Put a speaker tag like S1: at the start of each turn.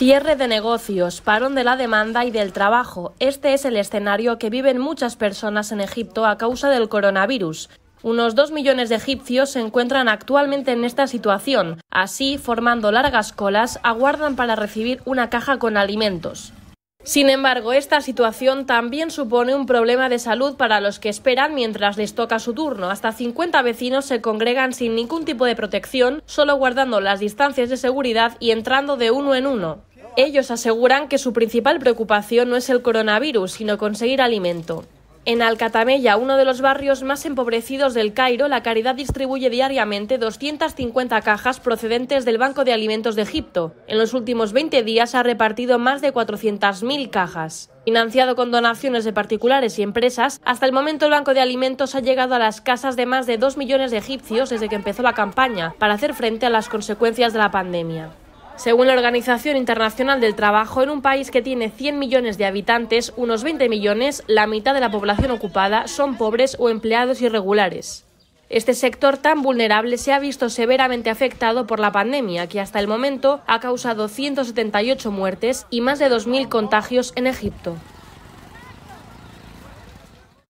S1: Cierre de negocios, parón de la demanda y del trabajo. Este es el escenario que viven muchas personas en Egipto a causa del coronavirus. Unos dos millones de egipcios se encuentran actualmente en esta situación. Así, formando largas colas, aguardan para recibir una caja con alimentos. Sin embargo, esta situación también supone un problema de salud para los que esperan mientras les toca su turno. Hasta 50 vecinos se congregan sin ningún tipo de protección, solo guardando las distancias de seguridad y entrando de uno en uno. Ellos aseguran que su principal preocupación no es el coronavirus, sino conseguir alimento. En Alcatamella, uno de los barrios más empobrecidos del Cairo, la caridad distribuye diariamente 250 cajas procedentes del Banco de Alimentos de Egipto. En los últimos 20 días ha repartido más de 400.000 cajas. Financiado con donaciones de particulares y empresas, hasta el momento el Banco de Alimentos ha llegado a las casas de más de 2 millones de egipcios desde que empezó la campaña, para hacer frente a las consecuencias de la pandemia. Según la Organización Internacional del Trabajo, en un país que tiene 100 millones de habitantes, unos 20 millones, la mitad de la población ocupada son pobres o empleados irregulares. Este sector tan vulnerable se ha visto severamente afectado por la pandemia, que hasta el momento ha causado 178 muertes y más de 2.000 contagios en Egipto.